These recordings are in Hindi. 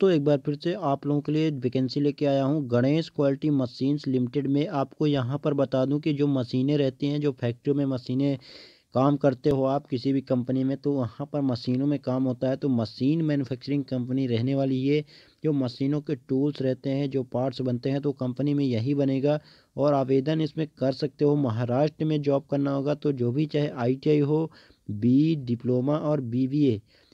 दोस्तों एक बार फिर से आप लोगों के लिए वैकेंसी लेके आया हूँ गणेश क्वालिटी मशीन्स लिमिटेड में आपको यहाँ पर बता दूँ कि जो मशीनें रहती हैं जो फैक्ट्री में मशीनें काम करते हो आप किसी भी कंपनी में तो वहाँ पर मशीनों में काम होता है तो मशीन मैन्युफैक्चरिंग कंपनी रहने वाली है जो मशीनों के टूल्स रहते हैं जो पार्ट्स बनते हैं तो कंपनी में यही बनेगा और आवेदन इसमें कर सकते हो महाराष्ट्र में जॉब करना होगा तो जो भी चाहे आई हो बी डिप्लोमा और बी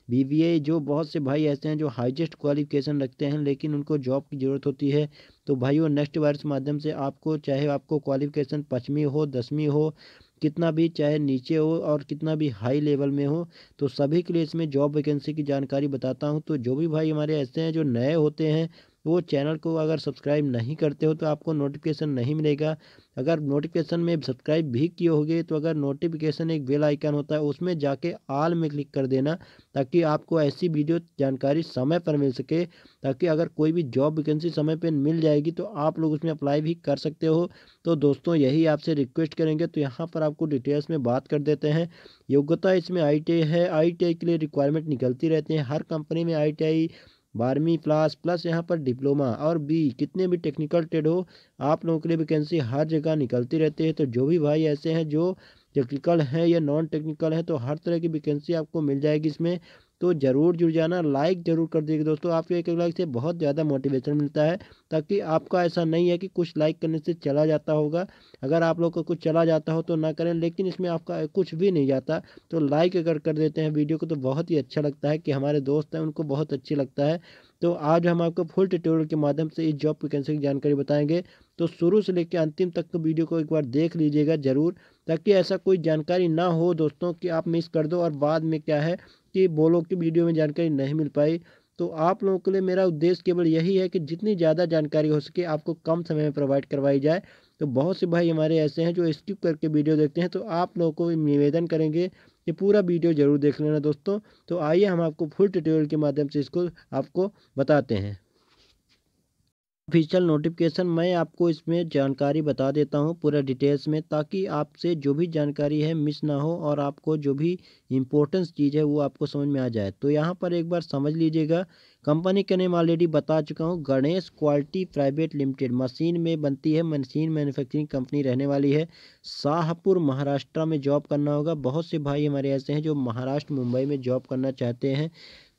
बी जो बहुत से भाई ऐसे हैं जो हाइजेस्ट क्वालिफिकेशन रखते हैं लेकिन उनको जॉब की ज़रूरत होती है तो भाइयों नेक्स्ट वायरस माध्यम से आपको चाहे आपको क्वालिफिकेशन पचवीं हो दसवीं हो कितना भी चाहे नीचे हो और कितना भी हाई लेवल में हो तो सभी के लिए इसमें जॉब वैकेंसी की जानकारी बताता हूँ तो जो भी भाई हमारे ऐसे हैं जो नए होते हैं तो वो चैनल को अगर सब्सक्राइब नहीं करते हो तो आपको नोटिफिकेशन नहीं मिलेगा अगर नोटिफिकेशन में सब्सक्राइब भी किए होगे तो अगर नोटिफिकेशन एक बेल आइकन होता है उसमें जाके आल में क्लिक कर देना ताकि आपको ऐसी वीडियो जानकारी समय पर मिल सके ताकि अगर कोई भी जॉब वैकेंसी समय पर मिल जाएगी तो आप लोग उसमें अप्लाई भी कर सकते हो तो दोस्तों यही आपसे रिक्वेस्ट करेंगे तो यहाँ पर आपको डिटेल्स में बात कर देते हैं योग्यता इसमें आई है आई के लिए रिक्वायरमेंट निकलती रहती है हर कंपनी में आई बारहवीं प्लस प्लस यहाँ पर डिप्लोमा और बी कितने भी टेक्निकल ट्रेड हो आप लोगों के लिए वैकेंसी हर जगह निकलती रहती है तो जो भी भाई ऐसे हैं जो टेक्निकल हैं या नॉन टेक्निकल हैं तो हर तरह की वैकेंसी आपको मिल जाएगी इसमें तो ज़रूर जुड़ जाना लाइक ज़रूर कर दीजिएगा दोस्तों आपके एक एक लाइक से बहुत ज़्यादा मोटिवेशन मिलता है ताकि आपका ऐसा नहीं है कि कुछ लाइक करने से चला जाता होगा अगर आप लोग का कुछ चला जाता हो तो ना करें लेकिन इसमें आपका कुछ भी नहीं जाता तो लाइक अगर कर देते हैं वीडियो को तो बहुत ही अच्छा लगता है कि हमारे दोस्त हैं उनको बहुत अच्छी लगता है तो आज हम आपको फुल ट्यूटोरियल के माध्यम से इस जॉब वैकेंसी की जानकारी बताएंगे तो शुरू से लेकर अंतिम तक तो वीडियो को एक बार देख लीजिएगा ज़रूर ताकि ऐसा कोई जानकारी ना हो दोस्तों कि आप मिस कर दो और बाद में क्या है कि बोलो की वीडियो में जानकारी नहीं मिल पाई तो आप लोगों के लिए मेरा उद्देश्य केवल यही है कि जितनी ज़्यादा जानकारी हो सके आपको कम समय में प्रोवाइड करवाई जाए तो बहुत से भाई हमारे ऐसे हैं जो स्किप करके वीडियो देखते हैं तो आप लोगों को निवेदन करेंगे कि पूरा वीडियो ज़रूर देख लेना दोस्तों तो आइए हम आपको फुल ट्यूटोरियल के माध्यम से इसको आपको बताते हैं ऑफिशियल नोटिफिकेशन मैं आपको इसमें जानकारी बता देता हूँ पूरा डिटेल्स में ताकि आपसे जो भी जानकारी है मिस ना हो और आपको जो भी इम्पोर्टेंस चीज़ है वो आपको समझ में आ जाए तो यहाँ पर एक बार समझ लीजिएगा कंपनी का नेम ऑलरेडी बता चुका हूँ Ganesh quality private limited machine में बनती है मशीन मैन्युफैक्चरिंग कंपनी रहने वाली है शाहपुर महाराष्ट्र में जॉब करना होगा बहुत से भाई हमारे ऐसे हैं जो महाराष्ट्र मुंबई में जॉब करना चाहते हैं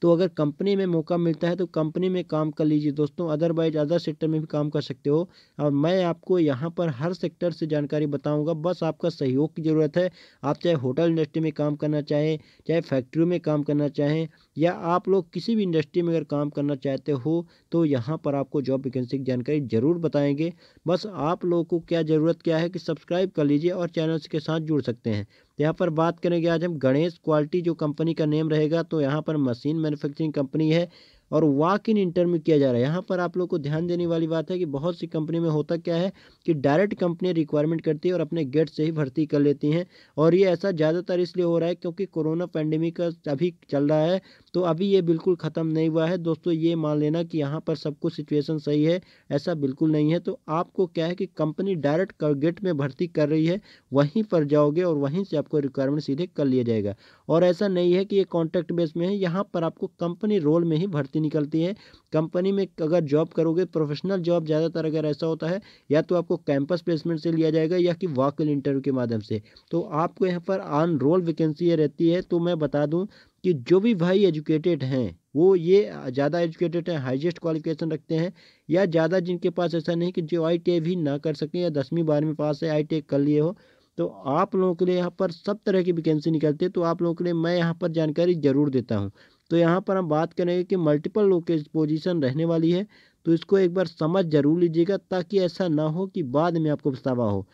तो अगर कंपनी में मौका मिलता है तो कंपनी में काम कर लीजिए दोस्तों अदरवाइज अदर सेक्टर में भी काम कर सकते हो और मैं आपको यहाँ पर हर सेक्टर से जानकारी बताऊँगा बस आपका सहयोग की ज़रूरत है आप चाहे होटल इंडस्ट्री में काम करना चाहें चाहे फैक्ट्री में काम करना चाहें या आप लोग किसी भी इंडस्ट्री में अगर काम काम करना चाहते हो तो यहाँ पर आपको जॉब वैकेंसी की जानकारी ज़रूर बताएंगे बस आप लोगों को क्या ज़रूरत क्या है कि सब्सक्राइब कर लीजिए और चैनल्स के साथ जुड़ सकते हैं यहाँ पर बात करेंगे आज हम गणेश क्वालिटी जो कंपनी का नेम रहेगा तो यहाँ पर मशीन मैनुफैक्चरिंग कंपनी है और वॉक इन इंटरव्यू किया जा रहा है यहाँ पर आप लोग को ध्यान देने वाली बात है कि बहुत सी कंपनी में होता क्या है कि डायरेक्ट कंपनी रिक्वायरमेंट करती है और अपने गेट से ही भर्ती कर लेती हैं और ये ऐसा ज़्यादातर इसलिए हो रहा है क्योंकि कोरोना पैंडेमिक का अभी चल रहा है तो अभी ये बिल्कुल ख़त्म नहीं हुआ है दोस्तों ये मान लेना कि यहाँ पर सब कुछ सिचुएशन सही है ऐसा बिल्कुल नहीं है तो आपको क्या है कि कंपनी डायरेक्ट गेट में भर्ती कर रही है वहीं पर जाओगे और वहीं से आपको रिक्वायरमेंट सीधे कर लिया जाएगा और ऐसा नहीं है कि ये कॉन्ट्रैक्ट बेस में है यहाँ पर आपको कंपनी रोल में ही भर्ती निकलती है कंपनी में अगर जॉब करोगे प्रोफेशनल जॉब ज़्यादातर अगर ऐसा होता है या तो आपको कैंपस प्लेसमेंट से लिया जाएगा या कि वॉक इंटरव्यू के माध्यम से तो आपको यहाँ पर ऑन रोल वैकेंसी रहती है तो मैं बता दूँ कि जो भी भाई एजुकेटेड हैं वो ये ज़्यादा एजुकेटेड हैं हाईएस्ट क्वालिफिकेशन रखते हैं या ज़्यादा जिनके पास ऐसा नहीं कि जो आई भी ना कर सकें या दसवीं बारहवीं पास है आई कर लिए हो तो आप लोगों के लिए यहाँ पर सब तरह की वैकेंसी निकलती है तो आप लोगों के लिए मैं यहाँ पर जानकारी ज़रूर देता हूँ तो यहाँ पर हम बात करेंगे कि मल्टीपल लोकेज पोजीशन रहने वाली है तो इसको एक बार समझ जरूर लीजिएगा ताकि ऐसा ना हो कि बाद में आपको पछतावा हो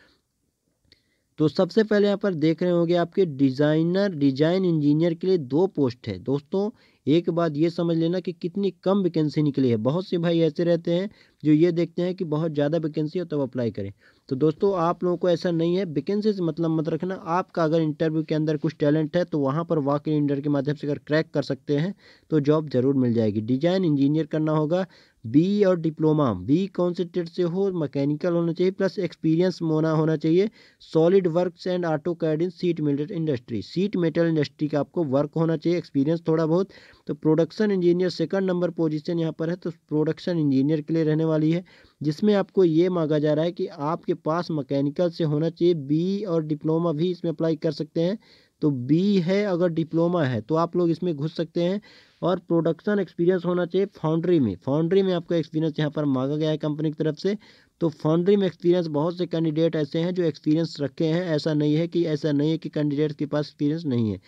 तो सबसे पहले यहाँ पर देख रहे होंगे आपके डिज़ाइनर डिज़ाइन इंजीनियर के लिए दो पोस्ट है दोस्तों एक बात ये समझ लेना कि कितनी कम वैकेंसी निकली है बहुत से भाई ऐसे रहते हैं जो ये देखते हैं कि बहुत ज़्यादा वैकेंसी हो तब तो अप्लाई करें तो दोस्तों आप लोगों को ऐसा नहीं है वैकेंसी से मतलब मत रखना आपका अगर इंटरव्यू के अंदर कुछ टैलेंट है तो वहाँ पर वाक इंडर के माध्यम से अगर क्रैक कर सकते हैं तो जॉब ज़रूर मिल जाएगी डिज़ाइन इंजीनियर करना होगा बी और डिप्लोमा बी कौन से ट्रेड से हो मैकेनिकल होना चाहिए प्लस एक्सपीरियंस मोना होना चाहिए solid works and auto CAD in sheet metal industry sheet metal industry का आपको वर्क होना चाहिए एक्सपीरियंस थोड़ा बहुत तो production engineer second number position यहाँ पर है तो प्रोडक्शन इंजीनियर के लिए रहने वाली है जिसमें आपको ये मांगा जा रहा है कि आपके पास मकैनिकल से होना चाहिए बी और डिप्लोमा भी इसमें अप्लाई कर सकते हैं तो बी है अगर डिप्लोमा है तो आप लोग इसमें घुस सकते हैं और प्रोडक्शन एक्सपीरियंस होना चाहिए फाउंड्री में फाउंड्री में आपका एक्सपीरियंस यहाँ पर मांगा गया है कंपनी की तरफ से तो फाउंड्री में एक्सपीरियंस बहुत से कैंडिडेट ऐसे हैं जो एक्सपीरियंस रखे हैं ऐसा नहीं है कि ऐसा नहीं है कि कैंडिडेट्स के पास एक्सपीरियंस नहीं है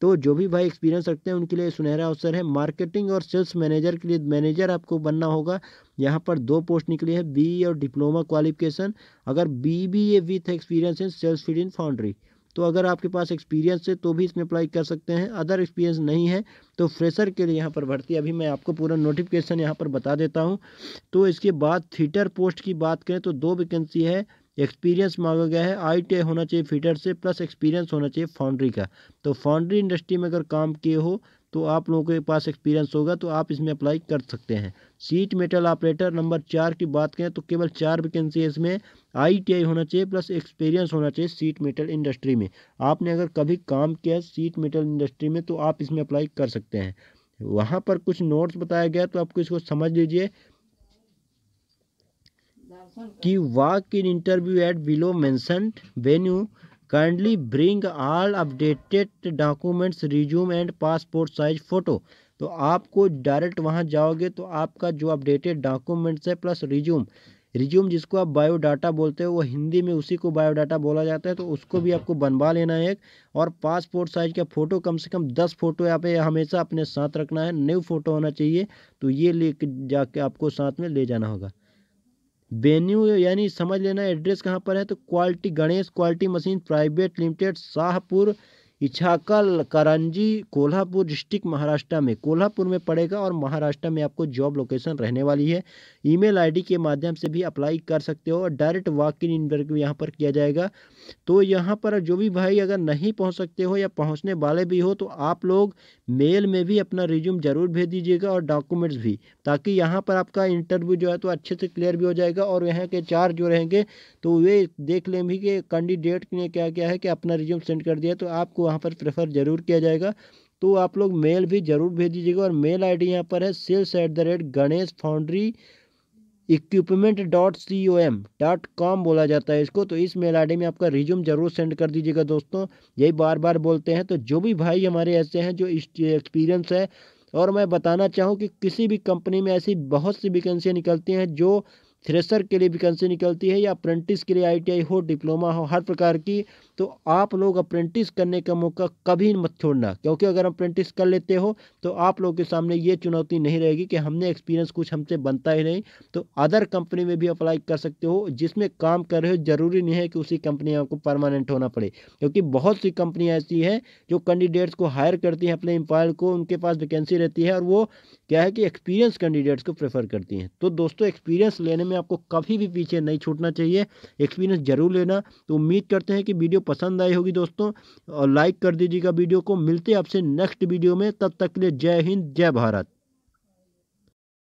तो जो भी भाई एक्सपीरियंस रखते हैं उनके लिए सुनहरा अवसर है मार्केटिंग और सेल्स मैनेजर के लिए मैनेजर आपको बनना होगा यहाँ पर दो पोस्ट निकली है बी e और डिप्लोमा क्वालिफिकेशन अगर B B A with experience in sales field in foundry तो अगर आपके पास एक्सपीरियंस है तो भी इसमें अप्लाई कर सकते हैं अदर एक्सपीरियंस नहीं है तो फ्रेशर के लिए यहाँ पर भर्ती अभी मैं आपको पूरा नोटिफिकेशन यहाँ पर बता देता हूँ तो इसके बाद थीटर पोस्ट की बात करें तो दो वैकेंसी है एक्सपीरियंस मांगा गया है आई टी होना चाहिए फीटर से प्लस एक्सपीरियंस होना चाहिए फाउंड्री का तो फाउंड्री इंडस्ट्री में अगर काम किए हो तो आप लोगों के पास एक्सपीरियंस होगा तो आप इसमें अप्लाई कर सकते हैं सीट मेटल ऑपरेटर नंबर चार की बात करें तो केवल चार वैकेंसी है इसमें आईटीआई होना चाहिए प्लस एक्सपीरियंस होना चाहिए सीट मेटल इंडस्ट्री में आपने अगर कभी काम किया सीट मेटल इंडस्ट्री में तो आप इसमें अप्लाई कर सकते हैं वहाँ पर कुछ नोट्स बताया गया तो आपको इसको समझ लीजिए कि walk in interview at below mentioned venue kindly bring all updated documents resume and passport size photo तो आपको डायरेक्ट वहाँ जाओगे तो आपका जो अपडेटेड डॉक्यूमेंट्स है प्लस रिज्यूम रिज्यूम जिसको आप बायोडाटा बोलते हो वो हिंदी में उसी को बायोडाटा बोला जाता है तो उसको भी आपको बनवा लेना है एक और पासपोर्ट साइज का फ़ोटो कम से कम दस फोटो यहाँ पे हमेशा अपने साथ रखना है न्यू फ़ोटो होना चाहिए तो ये ले जाके आपको साथ में ले जाना होगा वेन्यू यानी समझ लेना एड्रेस कहाँ पर है तो quality Ganesh quality machine private limited Shahpur Ichalkaranji Kolhapur district Maharashtra में कोल्हापुर में पड़ेगा और महाराष्ट्र में आपको जॉब लोकेशन रहने वाली है ईमेल आईडी के माध्यम से भी अप्लाई कर सकते हो और डायरेक्ट वॉक इन इंटरव्यू यहाँ पर किया जाएगा तो यहाँ पर जो भी भाई अगर नहीं पहुँच सकते हो या पहुँचने वाले भी हो तो आप लोग मेल में भी अपना रिज्यूम ज़रूर भेज दीजिएगा और डॉक्यूमेंट्स भी ताकि यहाँ पर आपका इंटरव्यू जो है तो अच्छे से क्लियर भी हो जाएगा और यहाँ के चार जो रहेंगे तो वे देख लें भी कि कैंडिडेट ने क्या क्या है कि अपना रिज्यूम सेंड कर दिया तो आपको वहाँ पर प्रेफर ज़रूर किया जाएगा तो आप लोग मेल भी ज़रूर भेज दीजिएगा और मेल डी यहाँ पर है sales at the rate Ganesh foundry equipment dot C O M dot com बोला जाता है इसको तो इस मेल आई में आपका रिज्यूम ज़रूर सेंड कर दीजिएगा दोस्तों यही बार बार बोलते हैं तो जो भी भाई हमारे ऐसे हैं जो एक्सपीरियंस है और मैं बताना चाहूँ कि किसी भी कंपनी में ऐसी बहुत सी वैकेंसियाँ निकलती हैं जो थ्रेसर के लिए वैकेंसी निकलती है या अप्रेंटिस के लिए आईटीआई हो डिप्लोमा हो हर प्रकार की तो आप लोग अप्रेंटिस करने का मौका कभी मत छोड़ना क्योंकि अगर अप्रेंटिस कर लेते हो तो आप लोग के सामने ये चुनौती नहीं रहेगी कि हमने एक्सपीरियंस कुछ हमसे बनता ही नहीं तो अदर कंपनी में भी अप्लाई कर सकते हो जिसमें काम कर रहे हो ज़रूरी नहीं है कि उसी कंपनी आपको परमानेंट होना पड़े क्योंकि बहुत सी कंपनियाँ ऐसी हैं जो कैंडिडेट्स को हायर करती हैं अपने एम्प्लॉयर को उनके पास वैकेंसी रहती है और वो क्या है कि एक्सपीरियंस कैंडिडेट्स को प्रेफर करती हैं तो दोस्तों एक्सपीरियंस लेने में आपको कभी भी पीछे नहीं छूटना चाहिए एक्सपीरियंस जरूर लेना तो उम्मीद करते हैं कि वीडियो पसंद आई होगी दोस्तों और लाइक कर दीजिएगा वीडियो को मिलते हैं आपसे नेक्स्ट वीडियो में तब तक के लिए जय हिंद जय भारत